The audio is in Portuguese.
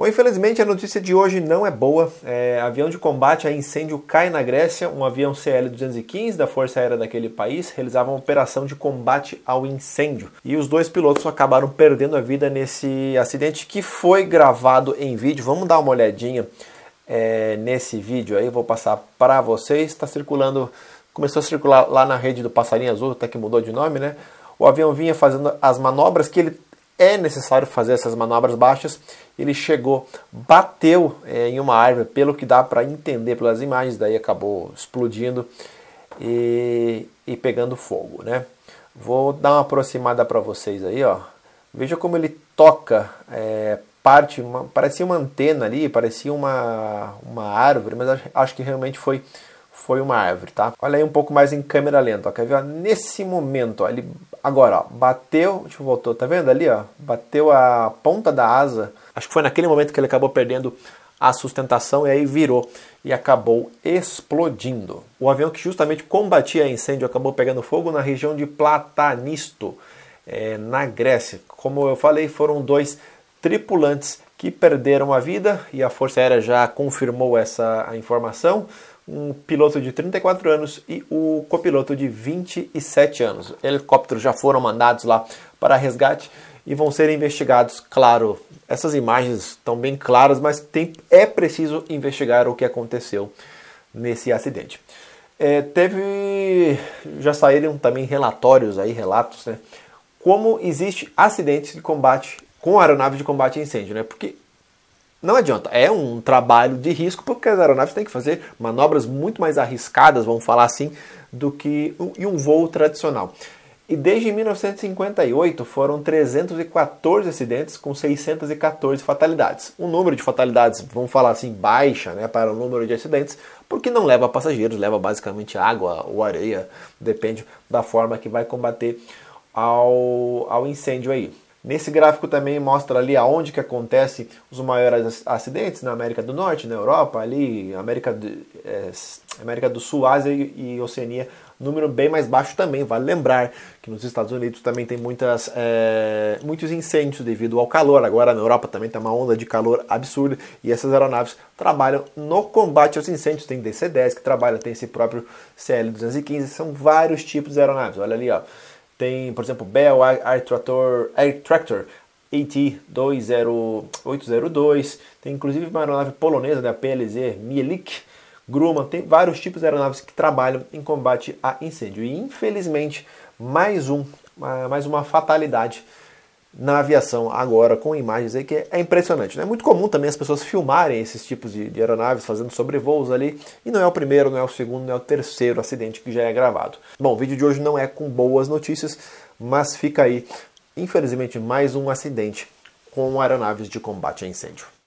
Bom, infelizmente a notícia de hoje não é boa. É, avião de combate a incêndio cai na Grécia. Um avião CL-215 da Força Aérea daquele país realizava uma operação de combate ao incêndio. E os dois pilotos acabaram perdendo a vida nesse acidente que foi gravado em vídeo. Vamos dar uma olhadinha é, nesse vídeo aí, vou passar para vocês. Está circulando, começou a circular lá na rede do Passarinho Azul, até que mudou de nome, né? O avião vinha fazendo as manobras que ele é necessário fazer essas manobras baixas. Ele chegou, bateu é, em uma árvore, pelo que dá para entender pelas imagens, daí acabou explodindo e, e pegando fogo, né? Vou dar uma aproximada para vocês aí, ó. Veja como ele toca é, parte, uma, parecia uma antena ali, parecia uma, uma árvore, mas acho, acho que realmente foi foi uma árvore, tá? Olha aí um pouco mais em câmera lenta, ó, quer ver? Ó, nesse momento, ó, ele agora, ó, bateu, deixa eu voltar, tá vendo ali, ó? Bateu a ponta da asa. Acho que foi naquele momento que ele acabou perdendo a sustentação e aí virou e acabou explodindo. O avião que justamente combatia incêndio acabou pegando fogo na região de Platanisto, é, eh, na Grécia. Como eu falei, foram dois tripulantes que perderam a vida e a Força Aérea já confirmou essa informação. Um piloto de 34 anos e o copiloto de 27 anos. Helicópteros já foram mandados lá para resgate e vão ser investigados. Claro, essas imagens estão bem claras, mas tem, é preciso investigar o que aconteceu nesse acidente. É, teve. Já saíram também relatórios aí, relatos, né? Como existe acidentes de combate com aeronaves de combate a incêndio, né? Porque não adianta, é um trabalho de risco, porque as aeronaves têm que fazer manobras muito mais arriscadas, vamos falar assim, do que um, um voo tradicional. E desde 1958 foram 314 acidentes com 614 fatalidades. Um número de fatalidades, vamos falar assim, baixa né, para o número de acidentes, porque não leva passageiros, leva basicamente água ou areia, depende da forma que vai combater ao, ao incêndio aí. Nesse gráfico também mostra ali aonde que acontece os maiores acidentes na América do Norte, na Europa, ali América do, é, América do Sul, Ásia e, e Oceania, número bem mais baixo também. Vale lembrar que nos Estados Unidos também tem muitas, é, muitos incêndios devido ao calor. Agora na Europa também tem tá uma onda de calor absurda e essas aeronaves trabalham no combate aos incêndios. Tem DC-10 que trabalha, tem esse próprio CL-215, são vários tipos de aeronaves. Olha ali, ó. Tem, por exemplo, Bell Air Tractor, Air Tractor AT-20802. Tem inclusive uma aeronave polonesa, da né, a PLZ Mielik. Grumman, tem vários tipos de aeronaves que trabalham em combate a incêndio. E infelizmente, mais um, mais uma fatalidade na aviação agora com imagens aí que é impressionante. Né? É muito comum também as pessoas filmarem esses tipos de, de, aeronaves fazendo sobrevoos ali e não é o primeiro, não é o segundo, não é o terceiro acidente que já é gravado. Bom, o vídeo de hoje não é com boas notícias, mas fica aí, infelizmente, mais um acidente com aeronaves de combate a incêndio.